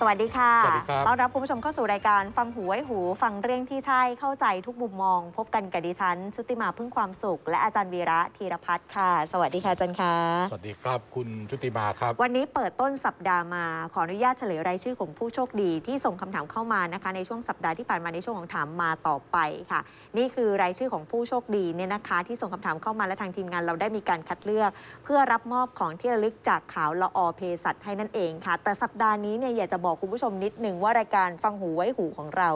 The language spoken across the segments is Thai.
สวัสดีค่ะสวัสดีครับต้อนรับคุณผู้ชมเข้าสู่รายการ ฟังหูไว้หู ฟังเรื่องที่ใช่เข้าใจทุกมุมมอง พบกันกับดิฉัน ชุติมาพึ่งความสุข และอาจารย์วีระธีรพัฒน์ค่ะ สวัสดีค่ะอาจารย์ค่ะสวัสดีครับ คุณชุติมาครับวันนี้เปิดต้นสัปดาห์มา ขออนุญาตเฉลยรายชื่อของผู้โชคดีที่ส่งคำถามเข้ามานะคะในช่วงสัปดาห์ที่ผ่านมาในช่วงของถามมาต่อไปค่ะนี่คือรายชื่อของผู้โชคดีเนี่ยนะคะ ที่ส่งคำถามเข้ามาและทางทีมงานเราได้มีการคัดเลือก เพื่อรับมอบของที่ระลึกจากขาวละอเพสัตให้นั่นเองค่ะ แต่สัปดาห์นี้เนี่ยอยากจะบอกคุณผู้ชมนิดหนึ่ง ว่ารายการฟังหูไว้หูของเรา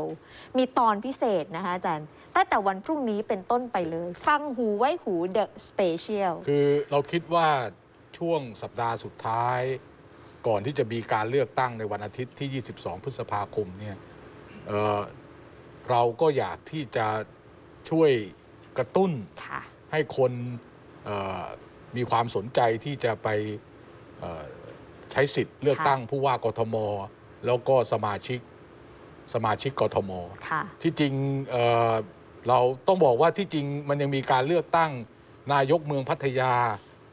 มีตอนพิเศษนะคะอาจารย์ตั้งแต่วันพรุ่งนี้เป็นต้นไปเลย ฟังหูไว้หูเดอะสเปเชียลคือเราคิดว่าช่วงสัปดาห์สุดท้าย ก่อนที่จะมีการเลือกตั้งในวันอาทิตย์ที่ 22 พฤษภาคมเนี่ยเเราก็อยากที่จะช่วยกระตุ้นให้คนมีความสนใจที่จะไปใช้สิทธิ์เลือกตั้งผู้ว่ากทม แล้วก็สมาชิก สมาชิกกทมที่จริงเราต้องบอกว่าที่จริงมันยังมีการเลือกตั้งนายกเมืองพัทยา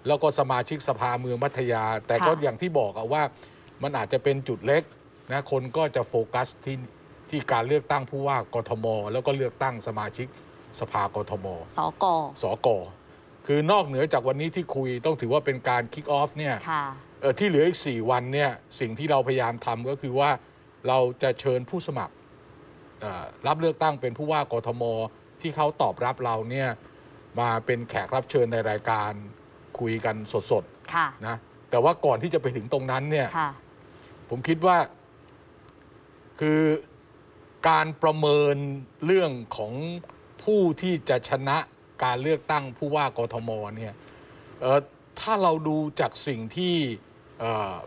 แล้วก็สมาชิกสภาเมืองพัทยา แต่ก็อย่างที่บอกว่ามันอาจจะเป็นจุดเล็กนะคนก็จะโฟกัสที่ที่การเลือกตั้งผู้ว่ากทม แล้วก็เลือกตั้งสมาชิกสภากทม สก สก คือนอกเหนือจากวันนี้ที่คุยต้องถือว่าเป็นการคิกออฟเนี่ยที่เหลืออีก 4 วันเนี่ยสิ่งที่เราพยายามทำก็คือว่าเราจะเชิญผู้สมัคร รับเลือกตั้งเป็นผู้ว่ากทมที่เขาตอบรับเราเนี่ยมาเป็นแขกรับเชิญในรายการคุยกันสดๆนะแต่ว่าก่อนที่จะไปถึงตรงนั้นเนี่ยผมคิดว่าคือการประเมินเรื่องของผู้ที่จะชนะการเลือกตั้ง ผู้ว่ากทมเนี่ยถ้าเราดูจากสิ่งที่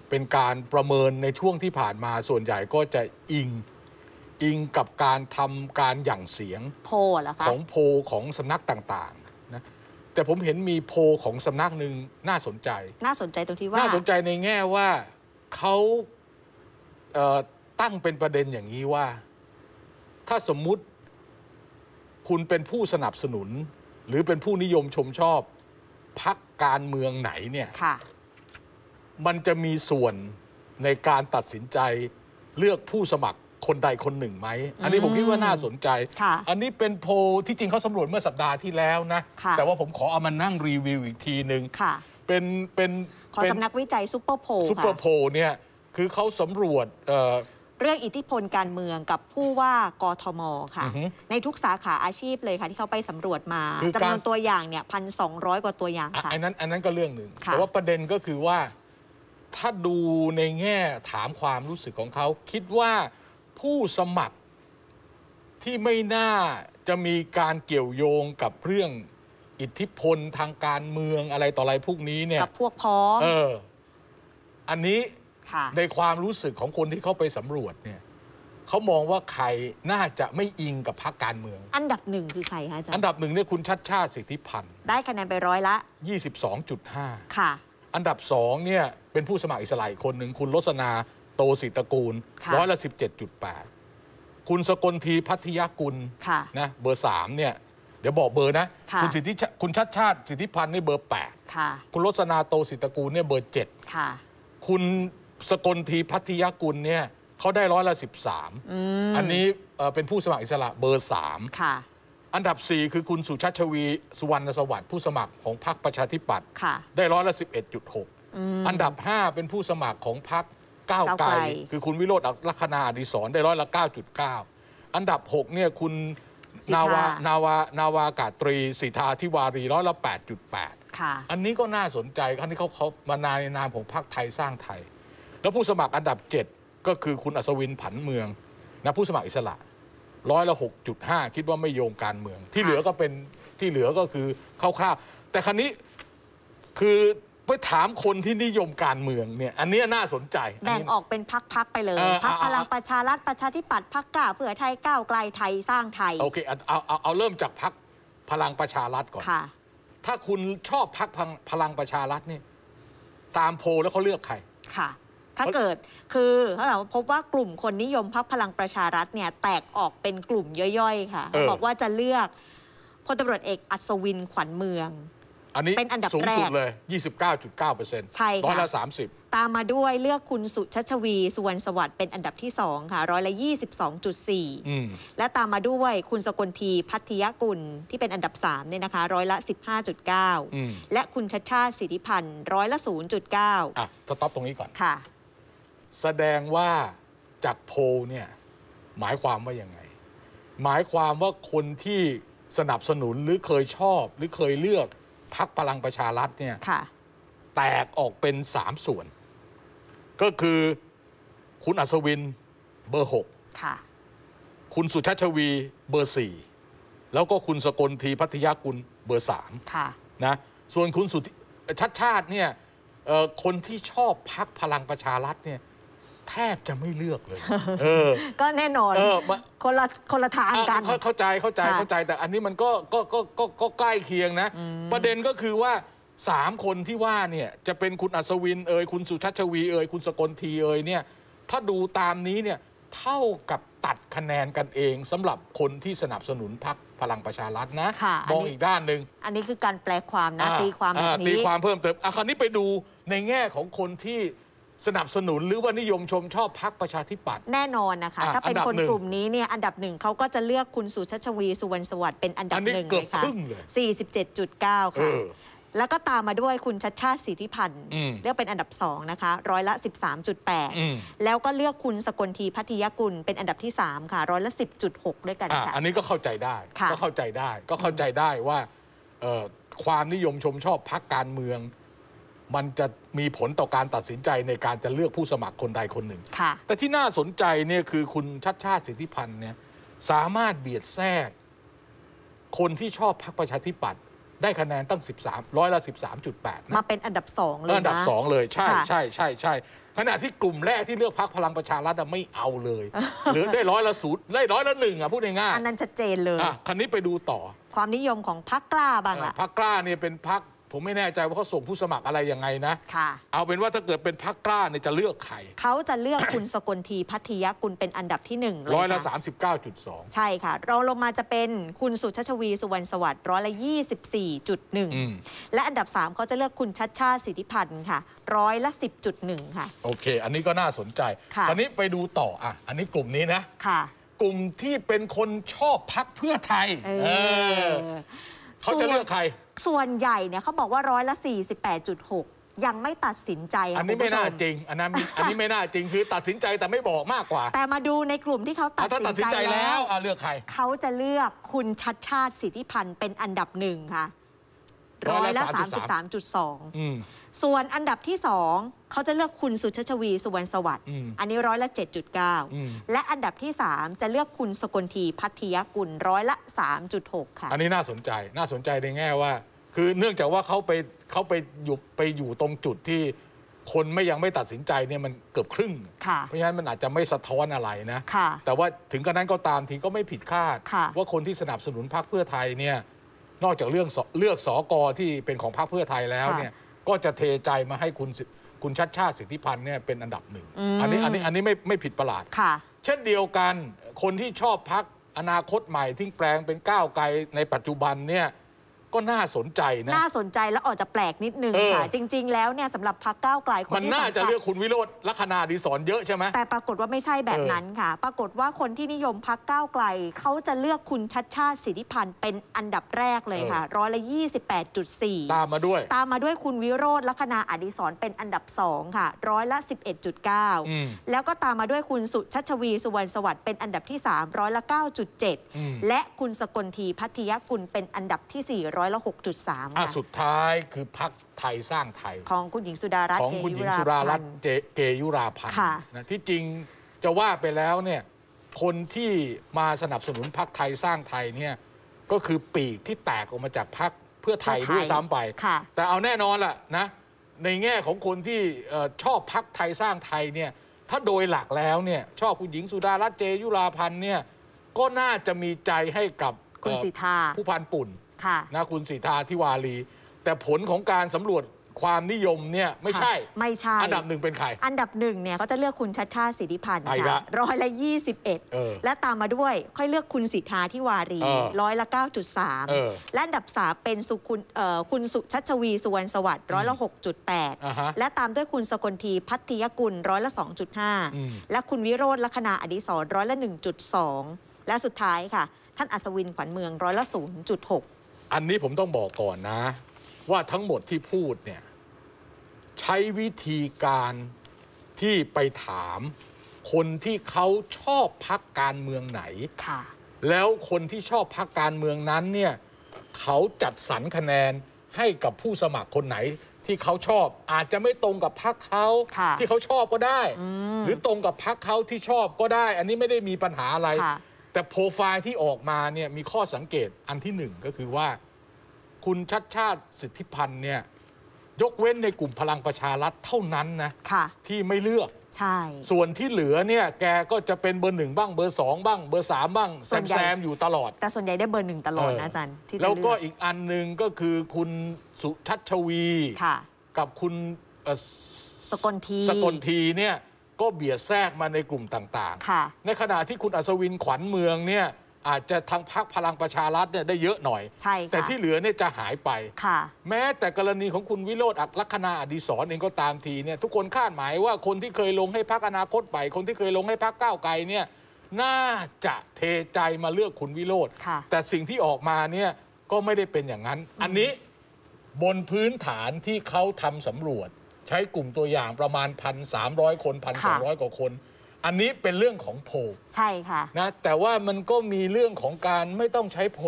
เป็นการประเมินในช่วงที่ผ่านมาส่วนใหญ่ก็จะอิง อิงกับการทำการหยั่งเสียงโพลของโพของสำนักต่างๆนะ แต่ผมเห็นมีโพของสำนักหนึ่งน่าสนใจน่าสนใจตรงที่ว่าน่าสนใจในแง่ว่าเขาเตั้งเป็นประเด็นอย่างนี้ว่า ถ้าสมมุติคุณเป็นผู้สนับสนุนหรือเป็นผู้นิยมชมชอบพักการเมืองไหนเนี่ยมันจะมีส่วนในการตัดสินใจเลือกผู้สมัครคนใดคนหนึ่งไหม อันนี้ผมคิดว่าน่าสนใจ อันนี้เป็นโพที่จริงเขาสำรวจเมื่อสัปดาห์ที่แล้วนะแต่ว่าผมขอเอามานั่งรีวิวอีกทีหนึ่งเป็นเป็นขอสำนักวิจัยซูเปอร์โพซูเปอร์โพเนี่ยคือเขาสำรวจเรื่องอิทธิพลการเมืองกับผู้ว่ากทมค่ะในทุกสาขาอาชีพเลยค่ะที่เขาไปสำรวจมาจำนวนตัวอย่างเนี่ยพันสองกว่าตัวอย่างค่ะอันนั้นอันนั้นก็เรื่องหนึ่งแต่ว่าประเด็นก็คือว่าถ้าดูในแง่ถามความรู้สึกของเขาคิดว่าผู้สมัครที่ไม่น่าจะมีการเกี่ยวโยงกับเรื่องอิทธิพลทางการเมืองอะไรต่ออะไรพวกนี้เนี่ยกับพวกพ้องเออ อันนี้ในความรู้สึกของคนที่เขาไปสำรวจเนี่ยเขามองว่าใครน่าจะไม่อิงกับพรรคการเมือง อันดับหนึ่งคือใครคะอาจารย์อันดับหนึ่งเนี่ยคุณชัดชาติสิทธิพันธ์ได้คะแนนไปร้อยละ22.5 ค่ะ อันดับสองเนี่ยเป็นผู้สมัครอิสระอีกคนหนึ่ง คุณลสนาโตศิตกูลร้อยละ17.8 คุณสกลทีพัทยกุลนะเบอร์สามเนี่ย เดี๋ยวบอกเบอร์นะคุณสิทธิคุณชัดชาติสิทธิพันธ์นี่เบอร์แค่ะ คุณรสนาโตศิตกูลเนี่ยเบอร์เค่ะ คุณสกลทีพัทยกุลเนี่ยเขาได้ร้อยละสิบสามอันนี้เป็นผู้สมัครอิสระเบอร์สามอันดับ 4 คือคุณสุชาติชวีสุวรรณสวัสดิ์ผู้สมัครของพรรคประชาธิปัตย์ได้ร้อยละ11.6 อันดับ 5 เป็นผู้สมัครของพรรคก้าวไกล คือคุณวิโรธลัคนาดิศรได้ร้อยละ9.9 อันดับ6เนี่ยคุณนาวานาวานาวากาตรีสิทธาธิวารีร้อยละ8.8อันนี้ก็น่าสนใจครับนี้เขาเขามานานในนามของพรรคไทยสร้างไทยแล้วผู้สมัครอันดับ7ก็คือคุณอัศวินผันเมืองนะผู้สมัครอิสระ ร้อยละ6.5 คิดว่าไม่โยงการเมือง ที่เหลือก็เป็นที่เหลือก็คือคร่าวๆแต่ครั้นี้คือไปถามคนที่นิยมการเมืองเนี่ย อันนี้น่าสนใจ แบ่งออกเป็นพักๆไปเลยพักพลังประชารัฐประชาธิปัตย์พักก้าเผื่อไทยก้าวไกลไทย สร้างไทยโอเคเอาเอาเอาเริ่มจากพักพลังประชารัฐก่อนถ้าคุณชอบพักพลังประชารัฐนี่ ตามโพลแล้วเขาเลือกใครค่ะถ้าเกิดคือเขาบอกว่าพบว่ากลุ่มคนนิยมพักพลังประชารัฐเนี่ยแตกออกเป็นกลุ่มย่อย ๆ ค่ะออบอกว่าจะเลือกพลตำรวจเอกอัศวินขวัญเมือง อันนี้เป็นอันดับสูงสุดแรกเลย 29.9เปอร์เซ็นต์ใช่ค่ะร้อยละ30 ตามมาด้วยเลือกคุณสุชัชวีสุวรรณสวัสดิ์เป็นอันดับที่ 2 ค่ะร้อยละอุ22.4่และตามมาด้วยคุณสกลทีพัทยกุลที่เป็นอันดับ3เนี่ยนะคะ ร้อยละุดเ15.9 และคุณชัชชาติสิริพันธ์ร้อยละอ่ะสต็อปตรงนี้ก่อนค่ะแสดงว่าจากโพเนี่ยหมายความว่ายังไง หมายความว่าคนที่สนับสนุนหรือเคยชอบหรือเคยเลือกพักพลังประชารัฐเนี่ยแตกออกเป็นสามส่วน ก็คือคุณอัศวินเบอร์หกคุณสุชาชวีเบอร์สี่แล้วก็คุณสกลทีพัทยากุลเบอร์สามนะส่วนคุณสุชัดชาติเนี่ยคนที่ชอบพักพลังประชารัฐเนี่ยแทบจะไม่เลือกเลยเออ ก็แน่นอนเออคนละคนละทางกัน เข้าเข้าใจเข้าใจเข้าใจแต่อันนี้มันก็ก็ก็ก็ก็ใกล้เคียงนะ ประเด็นก็คือว่าสามคนที่ว่าเนี่ยจะเป็นคุณอัศวินเอ่ยคุณสุชัชวีเอ่ยคุณสกลทีเอ่ยเนี่ย ถ้าดูตามนี้เนี่ยเท่ากับตัดคะแนนกันเองสำหรับคนที่สนับสนุนพรรคพลังประชารัฐนะมองอีกด้านหนึ่งอันนี้คือการแปลความนะตีความแบบนี้ตีความเพิ่มเติมอ่ะคราวนี้ไปดูในแง่ของคนที่สนับสนุนหรือว่านิยมชมชอบพักประชาธิปัตย์แน่นอนนะคะะถ้าเป็นคนกลุ่มนี้เนี่ยอันดับหนึ่งเขาก็จะเลือกคุณสุชาชวีสุวรรณสวัสดิ์เป็นอันดับหนึ่งเลยค่ะี่สิบเดเ47.9ค่ะแล้วก็ตามมาด้วยคุณชัดชาติสิทธิพันธ์เลือกเป็นอันดับสองนะคะร้อยละม13.8 แล้วก็เลือกคุณสกลทีพัทยกุลเป็นอันดับที่สามค่ะ ร้อยละ 10.6 ด้วยกันค่ะอันนี้ก็เข้าใจได้ก็เข้าใจได้ก็เข้าใจได้ว่าความนิยมชมชอบพักการเมืองมันจะมีผลต่อการตัดสินใจในการจะเลือกผู้สมัครคนใดคนหนึ่ง แต่ที่น่าสนใจเนี่ยคือคุณชัดชาติสิทธิพันธ์เนี่ย สามารถเบียดแทรกคนที่ชอบพรรคประชาธิปัตย์ได้คะแนนตั้ง 13 ร้อยละ 13.8มาเป็นอันดับ 2 เลยนะ อันดับ 2 เลย ใช่ใช่ใช่ ใช่ขณะที่กลุ่มแรกที่เลือกพักพลังประชารัฐไม่เอาเลยหรือได้ร้อยละศูนย์ได้ร้อยละหนึ่งอ่ะพูดง่ายๆอันนั้นชัดเจนเลยคันนี้ไปดูต่อ ความนิยมของพักกล้าบ้างล่ะพักกล้าเนี่ยเป็นพักผมไม่แน่ใจว่าเขาส่งผู้สมัครอะไรยังไงนะค่ะ เอาเป็นว่าถ้าเกิดเป็นพักกล้าเนี่ยจะเลือกใคร เขาจะเลือกคุณสกลทีพัทยากุลเป็นอันดับที่หนึ่งร้อยละค่ะ39.2 ใช่ค่ะรองลงมาจะเป็นคุณสุชาชวีสุวรรณสวัสดิ์ร้อยละดหน24.1และอันดับสามเขาจะเลือกคุณชัดชาติสิทธิพันธ์ค่ะ ร้อยละ10.1ค่ะโอเค อันนี้ก็น่าสนใจค่ะตอนนี้ไปดูต่ออ่ะอันนี้กลุ่มนี้นะค่ะ กลุ่มที่เป็นคนชอบพักเพื่อไทย เออเขาจะเลือกใคร ส่วนใหญ่เนี่ยเขาบอกว่าร้อยละ 48.6 ยังไม่ตัดสินใจอันนี้ไม่น่าจริงอันนั้นอันนี้ไม่น่าจริงคือตัดสินใจแต่ไม่บอกมากกว่า แต่มาดูในกลุ่มที่เขาตัดสินใจตัดสินใจแล้วเลือกใครเขาจะเลือกคุณชัดชาติสิทธิพันธ์เป็นอันดับหนึ่งค่ะร้อยละ33.2ส่วนอันดับที่สองเขาจะเลือกคุณสุชชวีสุวรรณสวัสดิ์อันนี้ร้อยละ7.9 และอันดับที่ 3 จะเลือกคุณสกลทีพัทยกุลร้อยละ 3.6 ค่ะ อันนี้น่าสนใจน่าสนใจในแง่ว่า คือเนื่องจากว่าเขาไปเขาไปอยู่ไปอยู่ตรงจุดที่คนไม่ยังไม่ตัดสินใจเนี่ยมันเกือบครึ่งเพราะฉะนั้นมันอาจจะไม่สะท้อนอะไรนะแต่ว่าถึงกระนั้นก็ตามทีก็ไม่ผิดคาดว่าคนที่สนับสนุนพรรคเพื่อไทยเนี่ยนอกจากเรื่องเลือกสอกอที่เป็นของพรรคเพื่อไทยแล้วเนี่ยก็จะเทใจมาให้คุณคุณชัดชาติสิทธิพันธ์เนี่ยเป็นอันดับหนึ่งอันนี้อันนี้อันนี้ไม่ไม่ผิดประหลาดเช่นเดียวกัน คนที่ชอบพักอนาคตใหม่ที่แปลงเป็นก้าวไกลในปัจจุบันเนี่ยก็น่าสนใจนะ น่าสนใจแล้วอาจจะแปลกนิดนึงค่ะ จริงๆ แล้วเนี่ยสำหรับพักก้าวไกลคนที่มันน่าจะเลือกคุณวิโรธลัคนาดีสอนเยอะใช่ไหมแต่ปรากฏว่าไม่ใช่แบบนั้นค่ะ ปรากฏว่าคนที่นิยมพักก้าวไกลเขาจะเลือกคุณชัดชาติสิทธิพันธ์ เป็นอันดับแรกเลยค่ะร้อยละยี่สิบแปดจุดสี่ตามมาด้วย ตามมาด้วยคุณวิโรธลัคนาอดีสรเป็นอันดับสองค่ะร้อยละสิบเอ็ดจุดเก้าแล้วก็ตามมาด้วยคุณสุชัชวีสุวรรณสวัสดิ์เป็นอันดับที่สามร้อยละเก้าจุดเจ็ดและคุณสกลทีพัทยกุลเป็นอันดับที่สี่ร้อยละ6.3ค่ะสุดท้ายคือพักไทยสร้างไทยของคุณหญิงสุดารัตน์ของคุณหญิงสุดารัตน์เกยุราพันธ์นะที่จริงจะว่าไปแล้วเนี่ยคนที่มาสนับสนุนพักไทยสร้างไทยเนี่ยก็คือปีกที่แตกออกมาจากพักเพื่อไทยด้วยซ้ำไป แต่เอาแน่นอนล่ะนะในแง่ของคนที่ชอบพักไทยสร้างไทยเนี่ยถ้าโดยหลักแล้วเนี่ยชอบคุณหญิงสุดารัตน์เจยุราพันธ์เนี่ยก็น่าจะมีใจให้กับคุณสีทาผู้พันปุ่นค่ะนะคุณสีทธาทิวารี แต่ผลของการสำรวจความนิยมเนี่ยไม่ใช่ ไม่ใช่ อันดับหนึ่งเป็นใคร อันดับหนึ่งเนี่ยเขาจะเลือกคุณชัดชาติสิริพันธ์ะค่ะร้อยละยี่สิบเอ็ดและตามมาด้วยค่อยเลือกคุณสิทธาทิวารี ร้อยละเก้าจุดสามและอันดับสามเป็นสุคุณเอ่อคุณสุชัชวีสุวรรณสวัสดิ์ ร้อยละหกจุดแปดและตามด้วยคุณสกลทีพัทยกุลร้อยละสองจุดห้าและคุณวิโรธลัคนาอดิศรร้อยละหนึ่งจุดสองและสุดท้ายค่ะ ท่านอัศวินขวัญเมือง ร้อยละศูนย์จุดหกอันนี้ผมต้องบอกก่อนนะ ว่าทั้งหมดที่พูดเนี่ย ใช้วิธีการที่ไปถาม คนที่เขาชอบพักการเมืองไหนแล้วคนที่ชอบพักการเมืองนั้นเนี่ยเขาจัดสรรคะแนนให้กับผู้สมัครคนไหน ที่เขาชอบอาจจะไม่ตรงกับพักเขาที่เขาชอบก็ได้หรือตรงกับพักเขาที่ชอบก็ได้ อันนี้ไม่ได้มีปัญหาอะไรแต่โปรไฟล์ที่ออกมาเนี่ยมีข้อสังเกตอันที่หนึ่งก็คือว่า คุณชัดชาติสิทธิพันธ์เนี่ยยกเว้นในกลุ่มพลังประชารัฐเท่านั้นนะะที่ไม่เลือก ใช่ ส่วนที่เหลือเนี่ย แกก็จะเป็นเบอร์หนึ่งบ้าง เบอร์สองบ้างเบอร์สามบ้างแซมแซมอยู่ตลอด แต่ส่วนใหญ่ได้เบอร์หนึ่งตลอดนะอาจารย์ที่แล้วก็อีกอันหนึ่งก็คือคุณสุทัชวีกับคุณสกลทีสกลทีเนี่ยก็เบียดแทรกมาในกลุ่มต่างๆ ในขณะที่คุณอัศวินขวัญเมืองเนี่ยอาจจะทางพรรคพลังประชารัฐเนี่ยได้เยอะหน่อยใช่แต่ที่เหลือเนี่ยจะหายไป ค่ะ แม้แต่กรณีของคุณวิโรธอักลักษณาอดีศรเองก็ตามทีเนี่ย ทุกคนคาดหมายว่าคนที่เคยลงให้พักอนาคตใหม่คนที่เคยลงให้พักก้าวไกลเนี่ยน่าจะเทใจมาเลือกคุณวิโรธค่ะแต่สิ่งที่ออกมาเนี่ยก็ไม่ได้เป็นอย่างนั้น อันนี้บนพื้นฐานที่เขาทำสำรวจใช้กลุ่มตัวอย่างประมาณ 1,300 คน1,200กว่าคน อันนี้เป็นเรื่องของโพใช่ค่ะนะแต่ว่ามันก็มีเรื่องของการไม่ต้องใช้โพ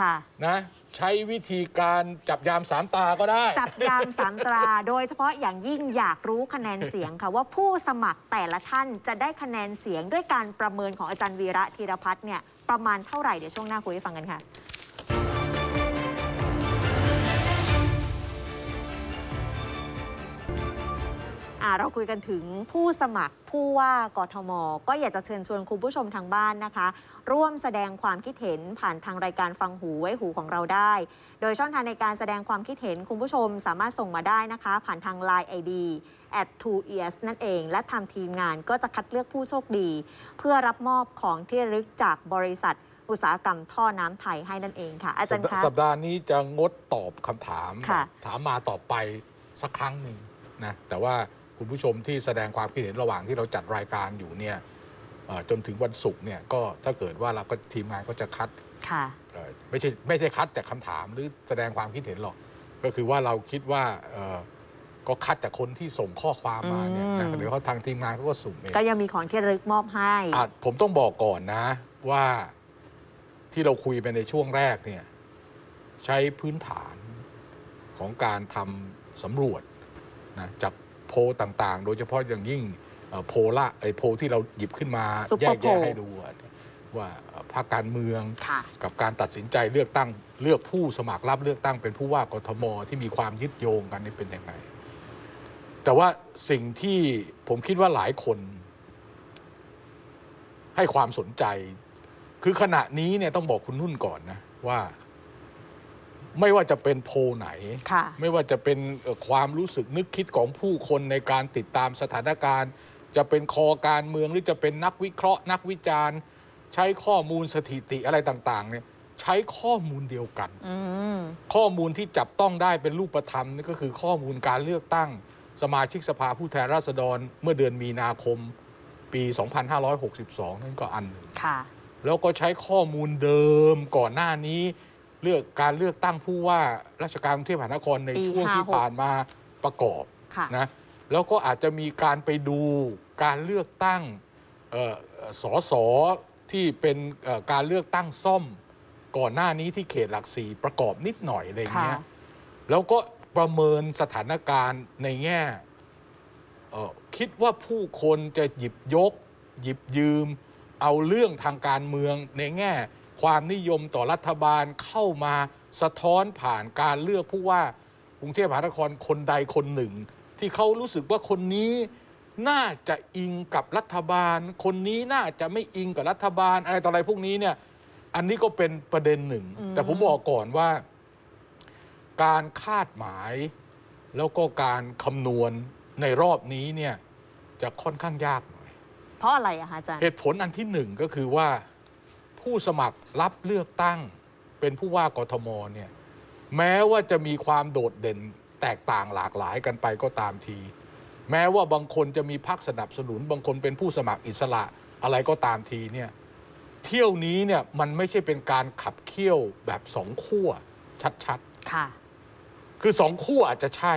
ค่ะนะใช้วิธีการจับยามสามตาก็ได้ จับยามสามตาโดยเฉพาะอย่างยิ่งอยากรู้คะแนนเสียงค่ะ ว่าผู้สมัครแต่ละท่านจะได้คะแนนเสียงด้วยการประเมินของอาจารย์วีระธีรพัฒน์เนี่ยประมาณเท่าไหร่เดี๋ยวช่วงหน้าคุยให้ฟังกันค่ะเราคุยกันถึงผู้สมัครผู้ว่ากทม ก็อยากจะเชิญชวนคุณผู้ชมทางบ้านนะคะ ร่วมแสดงความคิดเห็นผ่านทางรายการฟังหูไว้หูของเราได้ โดยช่องทางในการแสดงความคิดเห็นคุณผู้ชมสามารถส่งมาได้นะคะ ผ่านทาง Line ID at two ears นั่นเอง และทางทีมงานก็จะคัดเลือกผู้โชคดี เพื่อรับมอบของที่ระลึกจากบริษัทอุตสาหกรรมท่อน้ำไทยให้นั่นเองค่ะอาจารย์คะสัปดาห์นี้จะงดตอบคำถาม ถามมาต่อไปสักครั้งหนึ่งนะแต่ว่าคุณผู้ชมที่แสดงความคิดเห็นระหว่างที่เราจัดรายการอยู่เนี่ยจนถึงวันศุกร์เนี่ยก็ถ้าเกิดว่าเราก็ทีมงานก็จะคัด ไม่ใช่ไม่ใช่คัดจากคาถามหรือแสดงความคิดเห็นหรอกก็คือว่าเราคิดว่าก็คัดจากคนที่ส่งข้อความมาเนี่ยนะหรือเขาทางทีมงานเขาก็สุ่มเองก็ยังมีของที่ระลึกมอบให้ผมต้องบอกก่อนนะว่าที่เราคุยไปในช่วงแรกเนี่ยใช้พื้นฐานของการทำสำรวจนะจับโพต่างๆ โดยเฉพาะอย่างยิ่งโพละไอโพที่เราหยิบขึ้นมาแยกแยะให้ดูว่าภาคการเมือง กับการตัดสินใจเลือกตั้งเลือกผู้สมัครรับเลือกตั้งเป็นผู้ว่ากทม ที่มีความยึดโยงกันนี่เป็นยังไง แต่ว่าสิ่งที่ผมคิดว่าหลายคนให้ความสนใจ คือขณะนี้เนี่ยต้องบอกคุณนุ่นก่อนนะว่าไม่ว่าจะเป็นโพไหน ไม่ว่าจะเป็นความรู้สึกนึกคิดของผู้คนในการติดตามสถานการณ์ จะเป็นคอการเมือง หรือจะเป็นนักวิเคราะห์ นักวิจารณ์ใช้ข้อมูลสถิติอะไรต่างๆ เนี่ยใช้ข้อมูลเดียวกันข้อมูลที่จับต้องได้เป็นรูปธรรมนี่ก็คือข้อมูลการเลือกตั้งสมาชิกสภาผู้แทนราษฎร เมื่อเดือนมีนาคมปี 2562นั่นก็อันหนึ่งแล้วก็ใช้ข้อมูลเดิมก่อนหน้านี้เลือกการเลือกตั้งผู้ว่าราชการกรุงเทพมหานครในช่วงที่ผ่านมาประกอบะนะแล้วก็อาจจะมีการไปดูการเลือกตั้งออสอสอที่เป็นการเลือกตั้งซ่อม ก่อนหน้านี้ที่เขตหลักสี่ประกอบนิดหน่อยอะไรเงี้ยแล้วก็ประเมินสถานการณ์ในแง่ คิดว่าผู้คนจะหยิบยก หยิบยืมเอาเรื่องทางการเมืองในแง่ความนิยมต่อรัฐบาลเข้ามาสะท้อนผ่านการเลือกผู้ว่ากรุงเทพมหานครคนใดคนหนึ่ง ที่เขารู้สึกว่าคนนี้น่าจะอิงกับรัฐบาล คนนี้น่าจะไม่อิงกับรัฐบาลอะไรต่ออะไรพวกนี้เนี่ยอันนี้ก็เป็นประเด็นหนึ่ง แต่ผมบอกก่อนว่า การคาดหมายแล้วก็การคำนวณในรอบนี้เนี่ยจะค่อนข้างยากหน่อยเพราะอะไรอะคะอาจารย์เหตุผลอันที่หนึ่งก็คือว่าผู้สมัครรับเลือกตั้งเป็นผู้ว่ากทมเนี่ย แม้ว่าจะมีความโดดเด่นแตกต่างหลากหลายกันไปก็ตามที แม้ว่าบางคนจะมีพรรคสนับสนุนบางคนเป็นผู้สมัครอิสระอะไรก็ตามทีเนี่ย เที่ยวนี้เนี่ยมันไม่ใช่เป็นการขับเคี่ยวแบบสองขั้วชัดๆค่ะคือสองขั้วอาจจะใช่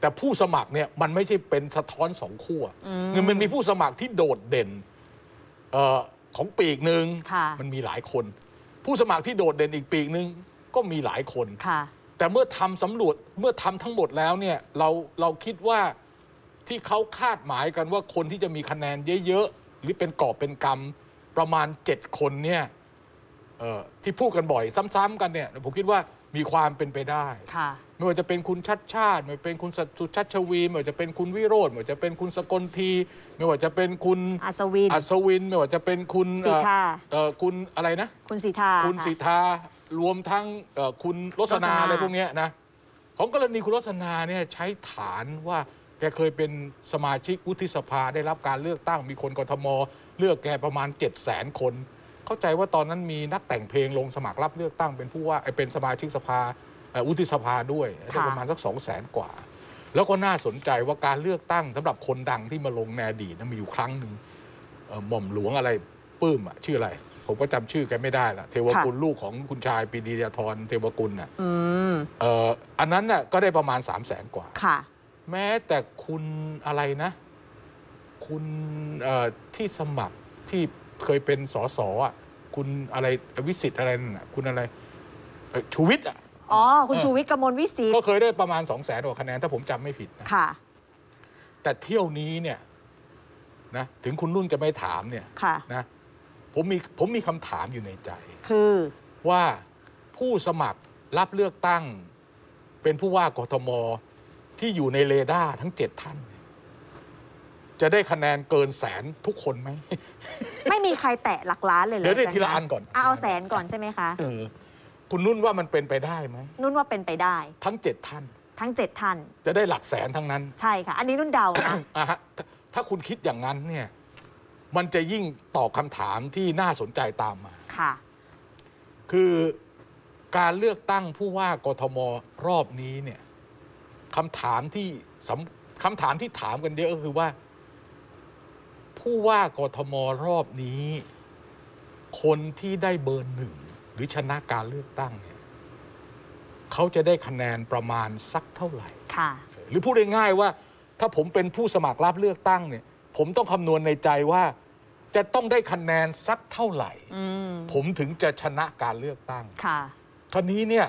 แต่ผู้สมัครเนี่ยมันไม่ใช่เป็นสะท้อนสองขั้วเงินมันมีผู้สมัครที่โดดเด่น เออ่ของปีกหนึ่ง มันมีหลายคน ผู้สมัครที่โดดเด่นอีกปีกหนึ่งก็มีหลายคนแต่เมื่อทำสำรวจเมื่อทำทั้งหมดแล้วเนี่ยเราเราคิดว่าที่เขาคาดหมายกันว่าคนที่จะมีคะแนนเยอะๆหรือเป็นกอบเป็นกรรม ประมาณ7คนเนี่ยที่พูดกันบ่อยซ้ำๆกันเนี่ยผมคิดว่ามีความเป็นไปได้ไม่ว่าจะเป็นคุณชัดชาติไม่ว่าเป็นคุณสุชัชวีไม่ว่าจะเป็นคุณวิโรธไม่ว่าจะเป็นคุณสกลทีไม่ว่าจะเป็นคุณอัศวินอัศวินไม่ว่าจะเป็นคุณสีทาคุณอะไรนะคุณสีทาคุณสีทารวมทั้งคุณรสนาอะไรพวกนี้นะของกรณีคุณรสนาเนี่ยใช้ฐานว่าแกเคยเป็นสมาชิกวุฒิสภา ได้รับการเลือกตั้งมีคนกทม เลือกแกประมาณ 7 0 0 0 0 0 คน เข้าใจว่าตอนนั้นมีนักแต่งเพลงลงสมัครรับเลือกตั้งเป็นผู้ว่าเป็นสมาชิกสภาวุฒิสภาด้วย ประมาณสักสองแสนกว่า แล้วก็น่าสนใจว่าการเลือกตั้งสำหรับคนดังที่มาลงแนดีนั้นมีอยู่ครั้งหนึ่งหม่อมหลวงอะไร ปื้มอะชื่ออะไร ผมก็จำชื่อแกไม่ได้ละเทวกุลลูกของคุณชายปีดียทรเทวกุลน่ะอันนั้นน่ะก็ได้ประมาณสามแสนกว่า ค่ะ แม้แต่คุณอะไรนะ คุณที่สมัครที่เคยเป็นสสอ่ะคุณอะไรวิสิตอะไรน่ะคุณอะไรชูวิทย์อ่ะอ๋อ คุณชูวิทย์กมลวิศีก็เคยได้ประมาณสองแสนกว่าคะแนน ถ้าผมจำไม่ผิดค่ะ แต่เที่ยวนี้เนี่ย นะ ถึงคุณนุ่นจะไม่ถาม เนี่ยค่ะนะ ผมมีผมมีคำถามอยู่ในใจ คือว่าผู้สมัครรับเลือกตั้ง เป็นผู้ว่ากทมที่อยู่ในเรดาร์ทั้งเจ็ดท่าน จะได้คะแนนเกินแสนทุกคนไหม ไม่มีใครแตะหลักล้านเลยเลยเดี๋ยวเดี๋ยวทีละอันก่อน เอาแสนก่อนใช่ไหมคะคุณ นุ่นว่ามันเป็นไปได้ไหมนุ่นว่าเป็นไปได้ ทั้งเจ็ดท่านทั้งเจ็ดท่านจะได้หลักแสนทั้งนั้น ใช่ค่ะอันนี้นุ่นเดานะอะฮะถ้าคุณคิดอย่างนั้นเนี่ยมันจะยิ่งตอบคำถามที่น่าสนใจตามมา ค่ะ คือการเลือกตั้งผู้ว่ากทมรอบนี้เนี่ยคำถามที่คำถามที่ถามกันเยอะก็คือว่า ผู้ว่ากทมรอบนี้ คนที่ได้เบอร์หนึ่งรือชนะการเลือกตั้งเนี่ยเขาจะได้คะแนนประมาณสักเท่าไหร่ ค่ะ หรือพูดง่ายๆว่า ถ้าผมเป็นผู้สมัครรับเลือกตั้งเนี่ย ผมต้องคำนวณในใจว่า จะต้องได้คะแนนสักเท่าไหร่ผมถึงจะชนะการเลือกตั้ง ค่ะ่านี้เนี่ย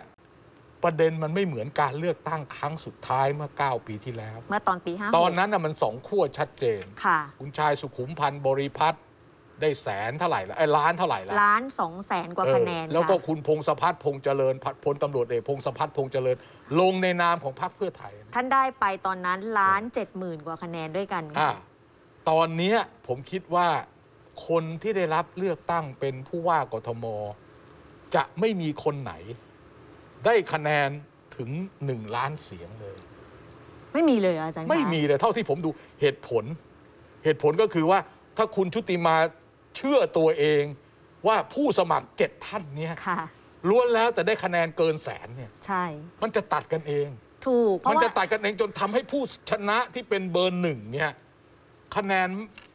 ประเด็นมันไม่เหมือนการเลือกตั้ง ครั้งสุดท้ายเมื่อ9ปีที่แล้ว เมื่อตอนปีห้าตอนนั้นน่ะมันสองขั้วชัดเจน ค่ะ คุณชายสุขุมพันธ์บริพัตรได้แสนเท่าไหร่ละไอ้ล้านเท่าไหร่ละล้านสองแสนกว่าคะแนนแล้วก็คุณพงษ์สพัฒน์พงเจริญพลตำรวจเอกพงษ์สพัฒน์พงเจริญลงในนามของพรรคเพื่อไทยท่านได้ไปตอนนั้นล้านเจ็ดหมื่นกว่าคะแนนด้วยกันอ่าตอนนี้ผมคิดว่าคนที่ได้รับเลือกตั้งเป็นผู้ว่ากทม จะไม่มีคนไหนได้คะแนนถึงหนึ่งล้านเสียงเลย ไม่มีเลยอาจารย์ไม่มีเลยเท่าที่ผมดูเหตุผล เหตุผลก็คือว่าถ้าคุณชุติมาเชื่อตัวเองว่าผู้สมัครเจ็ดท่านเนี่ยล้วนแล้วแต่ได้คะแนนเกินแสนเนี่ยใช่ มันจะตัดกันเองถูกมันจะตัดกันเองจนทำให้ผู้ชนะที่เป็นเบอร์หนึ่งเนี่ยคะแนน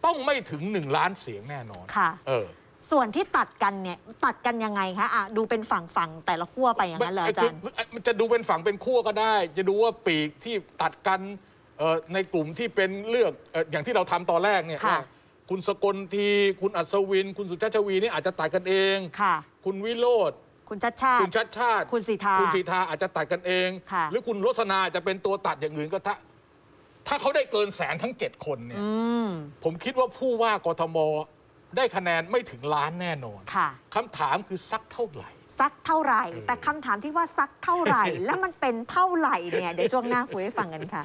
ต้องไม่ถึงหนึ่งล้านเสียงแน่นอนค่ะเออส่วนที่ตัดกันเนี่ยตัดกันยังไงคะอ่ะดูเป็นฝั่งฝั่งแต่ละขั้วไปอย่างนั้นเลยออาจารย์มันจะดูเป็นฝั่งเป็นขั้วก็ได้ จะดูว่าปีกที่ตัดกันในกลุ่มที่เป็นเลือกอย่างที่เราทำตอนแรกเนี่ยคุณสกลที คุณอัศวิน คุณสุชาติชวีนี่อาจจะตัดกันเอง ค่ะ คุณวิโรธคุณชัดชาติ คุณชัดชาติ คุณสีทาคุณสีทาอาจจะตัดกันเองค่ะ หรือคุณรสนาจะเป็นตัวตัดอย่างอื่นก็ถ้าถ้าเขาได้เกินแสนทั้งเจ็ดคนเนี่ยผมคิดว่าผู้ว่ากทมได้คะแนนไม่ถึงล้านแน่นอน ค่ะ คำถามคือสักเท่าไหร่สักเท่าไหร่ แต่คำถามที่ว่าสักเท่าไหร่ แล้วมันเป็นเท่าไหร่เนี่ยเดี๋ยวช่วงหน้าคุยให้ฟังกันค่ะ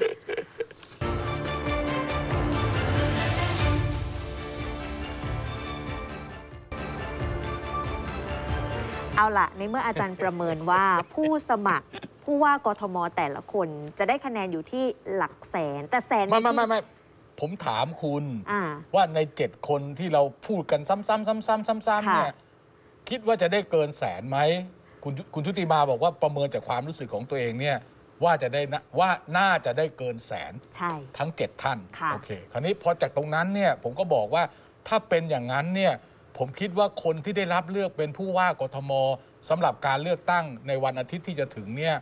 เอาละในเมื่ออาจารย์ประเมินว่าผู้สมัคร ผู้ว่ากทมแต่ละคนจะได้คะแนนอยู่ที่หลักแสนแต่แสนไม่ไม่ไม่ไม่ผมถามคุณว่าในเจ็ดคนที่เราพูดกันซ้ำๆซ้ำๆๆเนี่ยคิดว่าจะได้เกินแสนไหม คุณคุณชุติมาบอกว่าประเมินจากความรู้สึกของตัวเองเนี่ยว่าจะได้นะว่าน่าจะได้เกินแสน ใช่ ทั้งเจ็ดท่าน โอเคคราวนี้พอจากตรงนั้นเนี่ย ผมก็บอกว่าถ้าเป็นอย่างนั้นเนี่ยผมคิดว่าคนที่ได้รับเลือกเป็นผู้ว่ากทมสำหรับการเลือกตั้งในวันอาทิตย์ที่จะถึงเนี่ย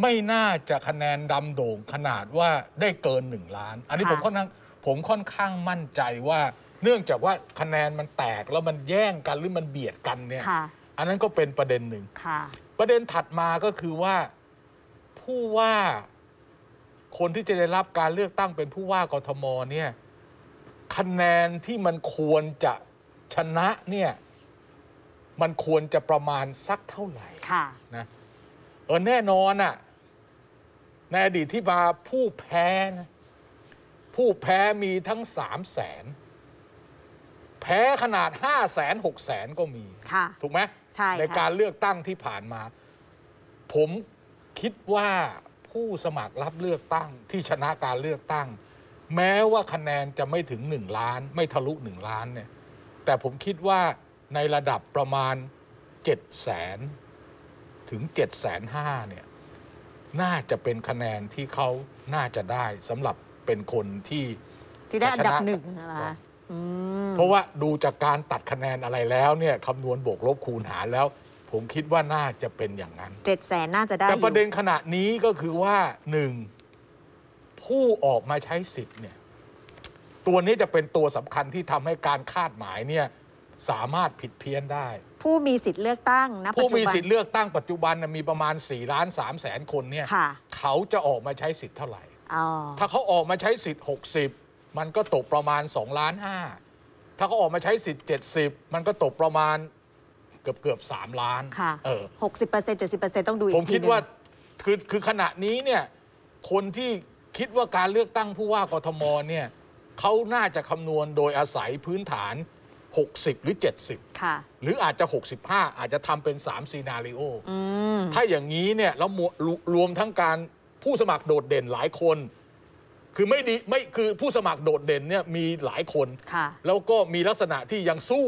ไม่น่าจะคะแนนดำโด่งขนาดว่าได้เกินหนึ่งล้าน อันนี้ผมค่อนข้างผมค่อนข้างมั่นใจว่าเนื่องจากว่าคะแนนมันแตกแล้วมันแย่งกันหรือมันเบียดกันเนี่ย อันนั้นก็เป็นประเด็นหนึ่งประเด็นถัดมาก็คือว่าผู้ว่า คนที่จะได้รับการเลือกตั้ง เป็นผู้ว่ากทมเนี่ย คะแนนที่มันควรจะชนะเนี่ยมันควรจะประมาณสักเท่าไหร่ ค่ะ นะ เออแน่นอนอะในอดีตที่มาผู้แพ้นะผู้แพ้มีทั้งสามแสนแพ้ขนาดห้าแสนหกแสนก็มีถูกไหม ใช่ในการเลือกตั้งที่ผ่านมา ผมคิดว่าผู้สมัครรับเลือกตั้ง ที่ชนะการเลือกตั้ง แม้ว่าคะแนนจะไม่ถึงหนึ่งล้าน ไม่ทะลุหนึ่งล้านเนี่ยแต่ผมคิดว่าในระดับประมาณ 7 0 0 0 0 0 ถึง 7 5 0 0 0เนี่ย น่าจะเป็นคะแนนที่เขาน่าจะได้สำหรับเป็นคนที่ ที่ได้อันดับหนึ่งนะคะเพราะว่าดูจากการตัดคะแนนอะไรแล้วเนี่ยคำนวณบวกลบคูณหารแล้ว ผมคิดว่าน่าจะเป็นอย่างนั้นเจ็ดแสนน่าจะได้ แต่ประเด็นขณะนี้ก็คือว่า หนึ่ง ผู้ออกมาใช้สิทธิ์เนี่ยตัวนี้จะเป็นตัวสำคัญที่ทำให้การคาดหมายเนี่ยสามารถผิดเพี้ยนได้ ผู้มีสิทธิ์เลือกตั้งนะผู้มีสิทธิ์เลือกตั้งปัจจุบันมีประมาณ4ล้านสามแสนคนเนี่ยเขาจะออกมาใช้สิทธิ์เท่าไหร่ ถ้าเขาออกมาใช้สิทธิ์ 60 มันก็ตกประมาณ2ล้านห้าถ้าเขาออกมาใช้สิทธิ์ 70 มันก็ตกประมาณเกือบเกือบสามล้านเออหกสิบเปอร์เซ็นต์เจ็ดสิบเปอร์เซ็นต์ต้องดูผมคิดว่าคือคือขณะนี้เนี่ยคนที่คิดว่าการเลือกตั้งผู้ว่ากทมเนี่ยเขาน่าจะคำนวณโดยอาศัยพื้นฐาน 60 หรือ 70ค่ะหรืออาจจะ 65 อาจจะทำเป็น 3 ซีนารีโอ ถ้าอย่างนี้เนี่ยแล้วรวมทั้งการผู้สมัครโดดเด่นหลายคน คือไม่ดีไม่คือผู้สมัครโดดเด่นเนี่ยมีหลายคนคแล้วก็มีลักษณะที่ยังสู้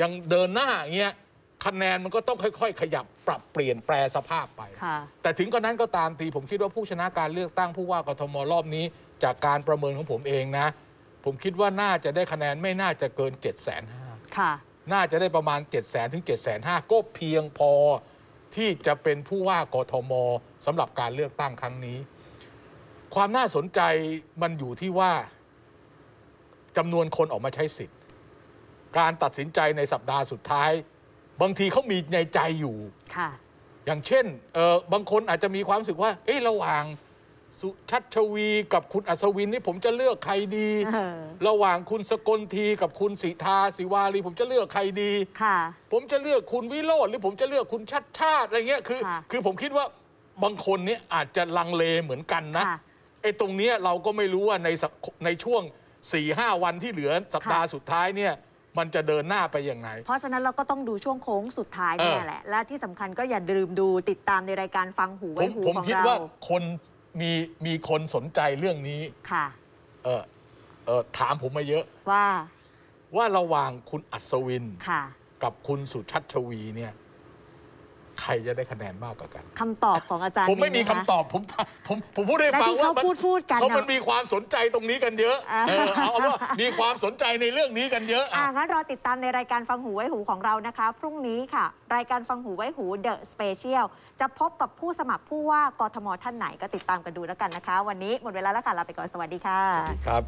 ยังเดินหน้าอย่างเงี้ยคะแนนมันก็ต้องค่อย ๆ ขยับปรับเปลี่ยนแปลสภาพไป แต่ถึงกระนั้นก็ตามทีผมคิดว่าผู้ชนะการเลือกตั้งผู้ว่ากทมรอบนี้ จากการประเมินของผมเองนะผมคิดว่าน่าจะได้คะแนนไม่น่าจะเกิน 7 5 0 0 0ค่ะ น่าจะได้ประมาณ7 0 0 0 0 0ถึง 7 5 0 0 0 ก็เพียงพอที่จะเป็นผู้ว่ากทมสำหรับการเลือกตั้งครั้งนี้ ความน่าสนใจมันอยู่ที่ว่าจำนวนคนออกมาใช้สิทธิ์การตัดสินใจในสัปดาห์สุดท้าย บางทีเขามีในใจอยู่ ค่ะ อย่างเช่นเออบางคนอาจจะมีความรู้สึกว่า เอ้ยระหว่างสุชัชวีกับคุณอัศวินนี่ ผมจะเลือกใครดี ระหว่างคุณสกลทีกับคุณสิทาสิวารี ผมจะเลือกใครดีค่ะผมจะเลือกคุณวิโร์หรือผมจะเลือกคุณชัดชาติอะไรเงี้ยคือ คือผมคิดว่าบางคนนี่อาจจะลังเลเหมือนกันนะไอ้ตรงนี้เราก็ไม่รู้ว่าในในช่วง4ี่ห้าวันที่เหลือสัปดาห์สุดท้ายเนี่ยมันจะเดินหน้าไปอย่างไร เพราะฉะนั้นเราก็ต้องดูช่วงโค้งสุดท้ายนี่แหละ และที่สำคัญก็อย่าลืมดูติดตามในรายการฟังหูไว้หูของเราผมคิดว่าคนมีมีคนสนใจเรื่องนี้ ค่ะ เออเออถามผมมาเยอะ ว่า ว่าระหว่างคุณอัศวินค่ะ กับคุณสุชัชวีเนี่ยใครจะได้คะแนนมากกว่ากัน คำตอบของอาจารย์ผมไม่มีคำตอบผมผมผมพูดให้ฟังว่าเขาพูดพูดกันเขามันมีความสนใจตรงนี้กันเยอะเอาว่ามีความสนใจในเรื่องนี้กันเยอะอ่ะงั้นรอติดตามในรายการฟังหูไว้หูของเรานะคะ พรุ่งนี้ค่ะ รายการฟังหูไว้หูเดอะสเปเชียลจะพบกับผู้สมัครผู้ว่ากทมท่านไหนก็ติดตามกันดูแล้วกันนะคะ วันนี้หมดเวลาแล้วค่ะลาไปก่อนสวัสดีค่ะครับ